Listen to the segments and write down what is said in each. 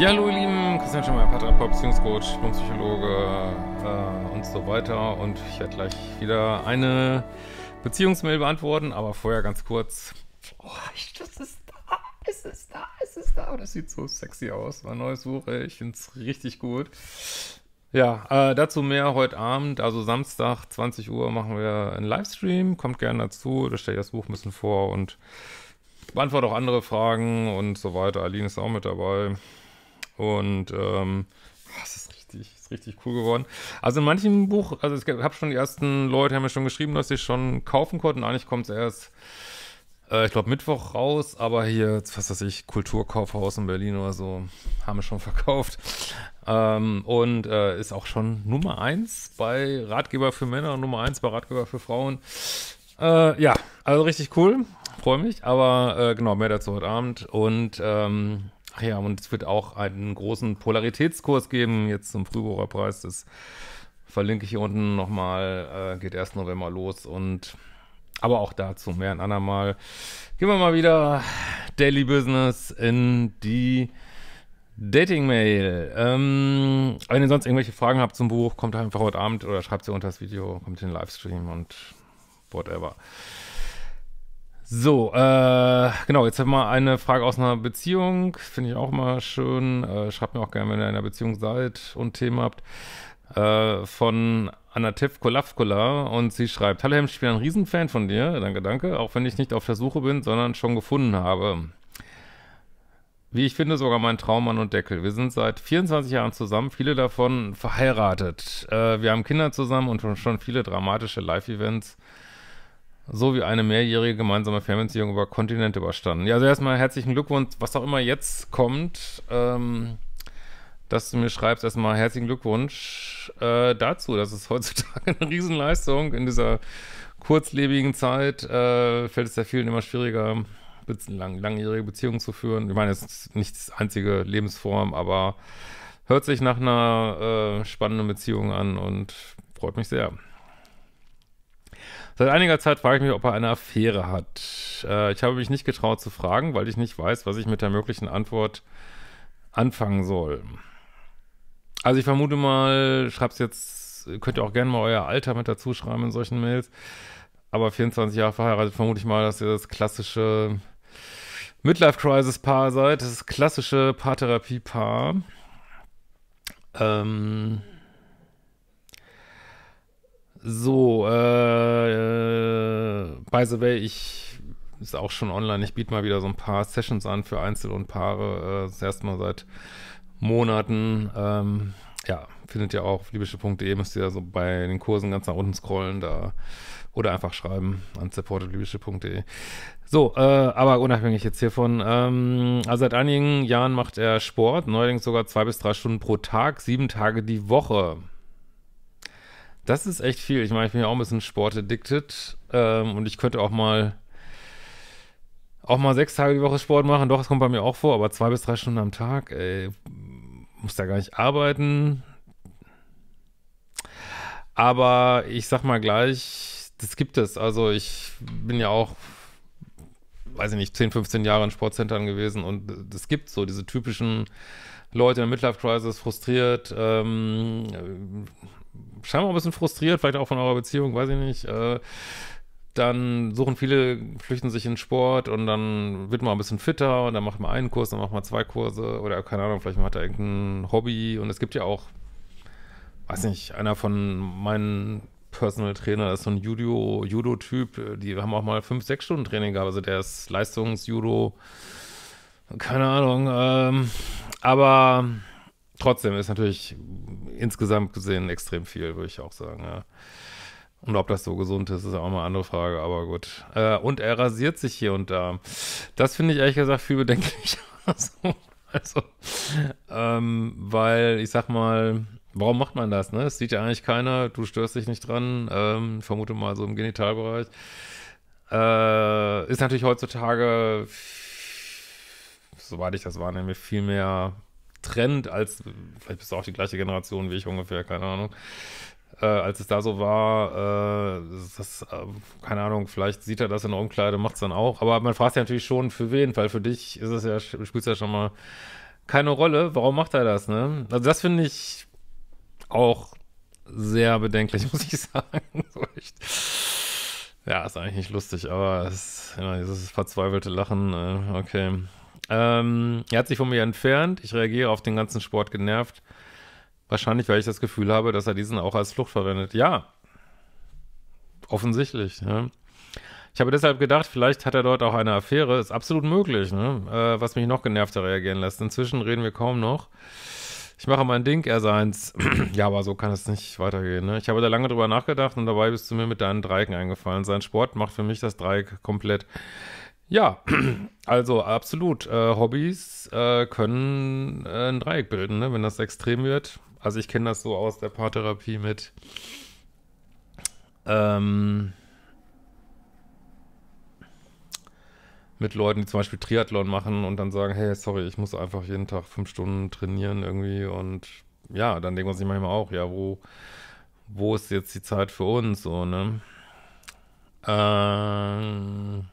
Ja, hallo ihr Lieben, Christian Schemmer, Patra Beziehungscoach, Psychologe äh, und so weiter. Und ich werde gleich wieder eine Beziehungsmail beantworten, aber vorher ganz kurz. Oh, das ist da, es ist da, es ist da. Oh, das sieht so sexy aus. War neues Suche, ich finde es richtig gut. Ja, äh, dazu mehr heute Abend, also Samstag, 20 Uhr, machen wir einen Livestream. Kommt gerne dazu, da stelle ich das Buch ein bisschen vor und beantworte auch andere Fragen und so weiter. Aline ist auch mit dabei. Und ähm, das ah, ist richtig, ist richtig cool geworden. Also in manchem Buch, also ich habe schon die ersten Leute, haben mir schon geschrieben, dass sie schon kaufen konnten. Eigentlich kommt es erst, äh, ich glaube, Mittwoch raus, aber hier, was weiß ich, Kulturkaufhaus in Berlin oder so, haben wir schon verkauft. Ähm, und äh, ist auch schon Nummer eins bei Ratgeber für Männer und Nummer eins bei Ratgeber für Frauen. Äh, ja, also richtig cool. Freue mich, aber äh, genau, mehr dazu heute Abend. Und ähm, ja, und es wird auch einen großen Polaritätskurs geben, jetzt zum Frühbucher Das verlinke ich hier unten nochmal. Äh, geht erst November los und aber auch dazu mehr ein andermal. Gehen wir mal wieder Daily Business in die Dating-Mail. Ähm, wenn ihr sonst irgendwelche Fragen habt zum Buch, kommt einfach heute Abend oder schreibt sie unter das Video, kommt in den Livestream und whatever. So, äh, genau, jetzt haben wir eine Frage aus einer Beziehung. Finde ich auch mal schön. Äh, schreibt mir auch gerne, wenn ihr in einer Beziehung seid und Themen habt. Äh, von Anatev Kolavkola und sie schreibt, Hallo ich bin ein Riesenfan von dir. Danke, danke. Auch wenn ich nicht auf der Suche bin, sondern schon gefunden habe. Wie ich finde, sogar mein Traummann und Deckel. Wir sind seit 24 Jahren zusammen, viele davon verheiratet. Äh, wir haben Kinder zusammen und schon viele dramatische Live-Events so wie eine mehrjährige gemeinsame Fernbeziehung über Kontinente überstanden. Ja, also erstmal herzlichen Glückwunsch, was auch immer jetzt kommt, ähm, dass du mir schreibst, erstmal herzlichen Glückwunsch äh, dazu. Das ist heutzutage eine Riesenleistung in dieser kurzlebigen Zeit äh, fällt es ja vielen immer schwieriger, lang, langjährige Beziehungen zu führen. Ich meine, es ist nicht die einzige Lebensform, aber hört sich nach einer äh, spannenden Beziehung an und freut mich sehr. Seit einiger Zeit frage ich mich, ob er eine Affäre hat. Äh, ich habe mich nicht getraut zu fragen, weil ich nicht weiß, was ich mit der möglichen Antwort anfangen soll. Also ich vermute mal, schreib's jetzt, könnt ihr auch gerne mal euer Alter mit dazu schreiben in solchen Mails. Aber 24 Jahre verheiratet, vermute ich mal, dass ihr das klassische Midlife-Crisis-Paar seid, das klassische Paartherapie-Paar. Ähm, so, äh, äh, by the way, ich ist auch schon online. Ich biete mal wieder so ein paar Sessions an für Einzel und Paare. Äh, das erste Mal seit Monaten. Ähm, ja, findet ihr auch auf libysche.de. Müsst ihr ja so bei den Kursen ganz nach unten scrollen da oder einfach schreiben an supportedlibysche.de. So, äh, aber unabhängig jetzt hiervon. Ähm, also seit einigen Jahren macht er Sport, neuerdings sogar zwei bis drei Stunden pro Tag, sieben Tage die Woche. Das ist echt viel. Ich meine, ich bin ja auch ein bisschen sportaddicted ähm, und ich könnte auch mal auch mal sechs Tage die Woche Sport machen. Doch, das kommt bei mir auch vor, aber zwei bis drei Stunden am Tag, ey, muss da gar nicht arbeiten. Aber ich sag mal gleich, das gibt es. Also ich bin ja auch, weiß ich nicht, 10, 15 Jahre in Sportzentren gewesen und es gibt so diese typischen Leute in der Midlife-Crisis, frustriert, ähm, scheinbar ein bisschen frustriert, vielleicht auch von eurer Beziehung, weiß ich nicht. Äh, dann suchen viele, flüchten sich in Sport und dann wird man ein bisschen fitter und dann macht man einen Kurs, dann macht man zwei Kurse oder keine Ahnung, vielleicht macht er irgendein Hobby und es gibt ja auch, weiß nicht, einer von meinen Personal Trainer, das ist so ein Judo, Judo-Typ, die haben auch mal fünf, sechs Stunden Training gehabt, also der ist Leistungs-Judo, keine Ahnung, ähm, aber trotzdem ist natürlich insgesamt gesehen extrem viel, würde ich auch sagen, ja. Und ob das so gesund ist, ist auch mal eine andere Frage, aber gut. Äh, und er rasiert sich hier und da. Das finde ich ehrlich gesagt viel bedenklicher. Also, also, ähm, weil ich sag mal, warum macht man das, ne? Es sieht ja eigentlich keiner, du störst dich nicht dran, ähm, vermute mal so im Genitalbereich. Äh, ist natürlich heutzutage, soweit ich das wahrnehme, viel mehr Trend, als, vielleicht bist du auch die gleiche Generation wie ich ungefähr, keine Ahnung. Äh, als es da so war, äh, das, äh, keine Ahnung, vielleicht sieht er das in der Umkleide, macht es dann auch. Aber man fragt sich natürlich schon, für wen, weil für dich ist es ja, spielt es ja schon mal keine Rolle. Warum macht er das, ne? Also das finde ich auch sehr bedenklich, muss ich sagen. Ja, ist eigentlich nicht lustig, aber es, ja, dieses verzweifelte Lachen, äh, okay. Ähm, er hat sich von mir entfernt. Ich reagiere auf den ganzen Sport genervt. Wahrscheinlich, weil ich das Gefühl habe, dass er diesen auch als Flucht verwendet. Ja, offensichtlich. Ne? Ich habe deshalb gedacht, vielleicht hat er dort auch eine Affäre. Ist absolut möglich, ne? äh, was mich noch genervter reagieren lässt. Inzwischen reden wir kaum noch. Ich mache mein Ding, er seins. ja, aber so kann es nicht weitergehen. Ne? Ich habe da lange drüber nachgedacht und dabei bist du mir mit deinen Dreiecken eingefallen. Sein Sport macht für mich das Dreieck komplett. Ja, also absolut. Äh, Hobbys äh, können äh, ein Dreieck bilden, ne, wenn das extrem wird. Also ich kenne das so aus der Paartherapie mit ähm, mit Leuten, die zum Beispiel Triathlon machen und dann sagen, hey, sorry, ich muss einfach jeden Tag fünf Stunden trainieren irgendwie und ja, dann denken wir uns nicht manchmal auch, ja, wo, wo ist jetzt die Zeit für uns so, ne? Ähm,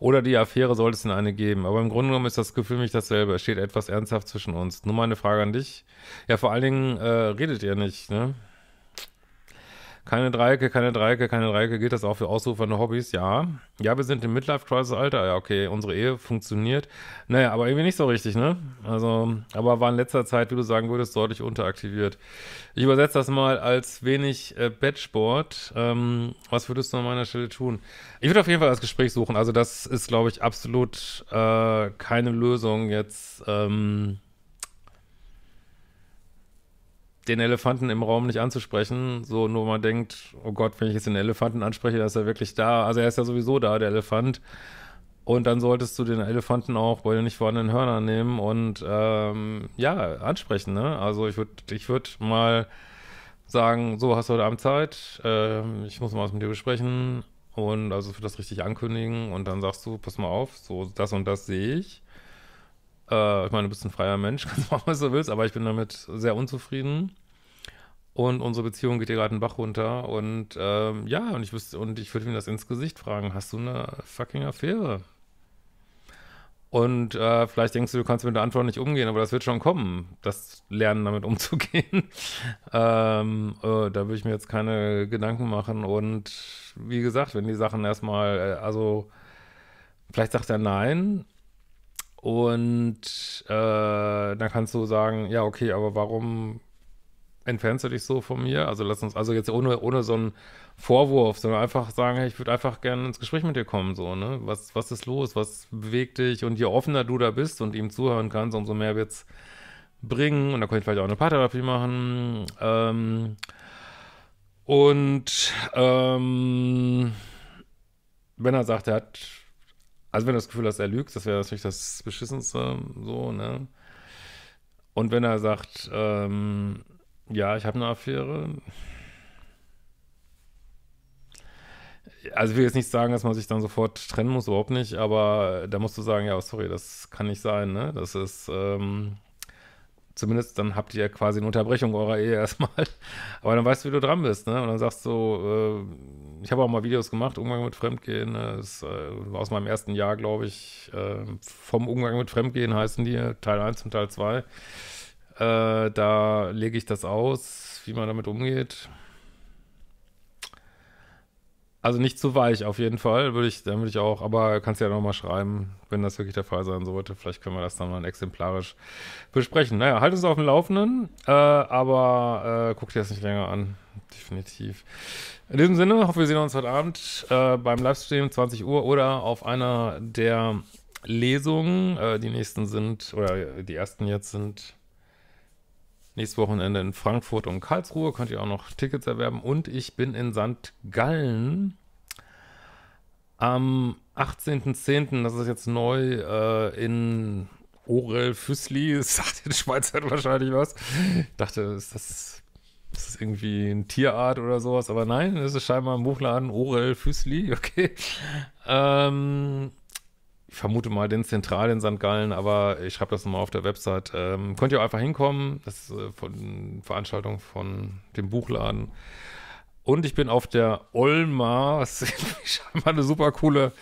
Oder die Affäre sollte es in eine geben. Aber im Grunde genommen ist das Gefühl mich dasselbe. Es steht etwas ernsthaft zwischen uns. Nur mal eine Frage an dich. Ja, vor allen Dingen äh, redet ihr nicht, ne? Keine Dreiecke, keine Dreiecke, keine Dreiecke. Gilt das auch für ausufernde Hobbys? Ja. Ja, wir sind im Midlife-Crisis-Alter. Ja, okay, unsere Ehe funktioniert. Naja, aber irgendwie nicht so richtig, ne? Also, aber war in letzter Zeit, wie du sagen würdest, deutlich unteraktiviert. Ich übersetze das mal als wenig äh, Bettsport. Ähm, was würdest du an meiner Stelle tun? Ich würde auf jeden Fall das Gespräch suchen. Also, das ist, glaube ich, absolut äh, keine Lösung jetzt. Ähm, den Elefanten im Raum nicht anzusprechen. So nur man denkt, oh Gott, wenn ich jetzt den Elefanten anspreche, ist er wirklich da. Also er ist ja sowieso da, der Elefant. Und dann solltest du den Elefanten auch bei den nicht vorhandenen Hörnern nehmen und ähm, ja, ansprechen. Ne? Also ich würde ich würd mal sagen, so hast du heute Abend Zeit, äh, ich muss mal was mit dir besprechen und also für das richtig ankündigen und dann sagst du, pass mal auf, so das und das sehe ich. Äh, ich meine, du bist ein freier Mensch, kannst machen, was du willst, aber ich bin damit sehr unzufrieden. Und unsere Beziehung geht dir gerade einen Bach runter. Und ähm, ja, und ich wüsste, und ich würde mir das ins Gesicht fragen: Hast du eine fucking Affäre? Und äh, vielleicht denkst du, du kannst mit der Antwort nicht umgehen, aber das wird schon kommen, das Lernen damit umzugehen. ähm, äh, da würde ich mir jetzt keine Gedanken machen. Und wie gesagt, wenn die Sachen erstmal, äh, also vielleicht sagt er nein, und äh, dann kannst du sagen, ja, okay, aber warum entfernst du dich so von mir? Also lass uns, also jetzt ohne, ohne so einen Vorwurf, sondern einfach sagen, hey, ich würde einfach gerne ins Gespräch mit dir kommen, so, ne? Was, was ist los? Was bewegt dich? Und je offener du da bist und ihm zuhören kannst, umso mehr wird's bringen. Und da könnte ich vielleicht auch eine Paartherapie machen. Ähm, und ähm, wenn er sagt, er hat also wenn du das Gefühl hast, er lügt, das wäre natürlich das Beschissenste, so, ne? Und wenn er sagt, ähm, ja, ich habe eine Affäre. Also ich will jetzt nicht sagen, dass man sich dann sofort trennen muss, überhaupt nicht, aber da musst du sagen, ja, sorry, das kann nicht sein, ne? Das ist, ähm, Zumindest dann habt ihr quasi eine Unterbrechung eurer Ehe erstmal. Aber dann weißt du, wie du dran bist, ne? Und dann sagst du, äh, ich habe auch mal Videos gemacht, Umgang mit Fremdgehen. Das äh, war aus meinem ersten Jahr, glaube ich, äh, vom Umgang mit Fremdgehen heißen die, Teil 1 und Teil 2. Äh, da lege ich das aus, wie man damit umgeht. Also nicht zu weich auf jeden Fall, würde ich, dann würde ich auch, aber kannst ja nochmal schreiben, wenn das wirklich der Fall sein sollte. Vielleicht können wir das dann mal exemplarisch besprechen. Naja, halt uns auf dem Laufenden, äh, aber äh, guck dir das nicht länger an. Definitiv. In diesem Sinne, hoffe, wir sehen uns heute Abend äh, beim Livestream 20 Uhr oder auf einer der Lesungen. Äh, die nächsten sind, oder die ersten jetzt sind Nächstes Wochenende in Frankfurt und Karlsruhe könnt ihr auch noch Tickets erwerben. Und ich bin in St. Gallen am 18.10., das ist jetzt neu, äh, in Orel Füssli, sagt den Schweizern halt wahrscheinlich was. Ich dachte, ist das, ist das irgendwie ein Tierart oder sowas? Aber nein, es ist scheinbar ein Buchladen, Orel Füssli, okay. Ähm, ich vermute mal den Zentral in St. Gallen, aber ich schreibe das nochmal auf der Website. Ähm, könnt ihr einfach hinkommen. Das ist äh, von Veranstaltung von dem Buchladen. Und ich bin auf der Olma, was scheinbar eine super coole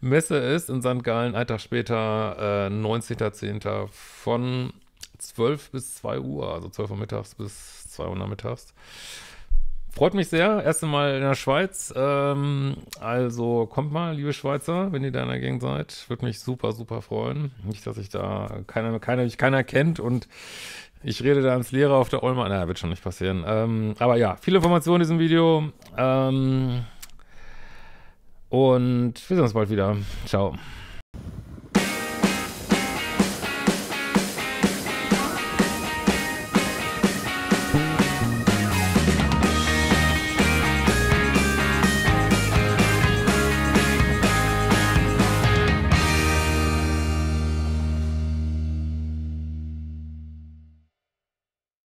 Messe ist in St. Gallen. Ein Tag später, äh, 19.10. von 12 bis 2 Uhr, also 12 Uhr mittags bis 2 Uhr nachmittags. Freut mich sehr. Erste Mal in der Schweiz. Ähm, also kommt mal, liebe Schweizer, wenn ihr da in der Gegend seid. Würde mich super, super freuen. Nicht, dass ich da keiner, keiner, mich keiner kennt und ich rede da ans Lehrer auf der Olma. Naja, wird schon nicht passieren. Ähm, aber ja, viele Informationen in diesem Video. Ähm, und wir sehen uns bald wieder. Ciao.